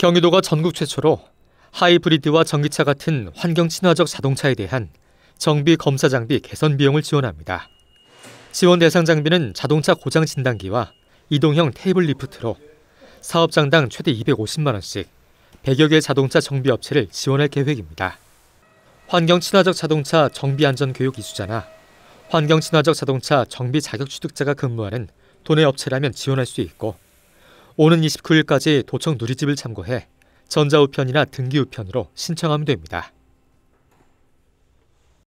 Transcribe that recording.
경기도가 전국 최초로 하이브리드와 전기차 같은 환경 친화적 자동차에 대한 정비 검사 장비 개선 비용을 지원합니다. 지원 대상 장비는 자동차 고장 진단기와 이동형 테이블 리프트로 사업장당 최대 250만 원씩 100여 개 자동차 정비 업체를 지원할 계획입니다. 환경 친화적 자동차 정비 안전 교육 이수자나 환경 친화적 자동차 정비 자격 취득자가 근무하는 도내 업체라면 지원할 수 있고 오는 29일까지 도청 누리집을 참고해 전자우편이나 등기우편으로 신청하면 됩니다.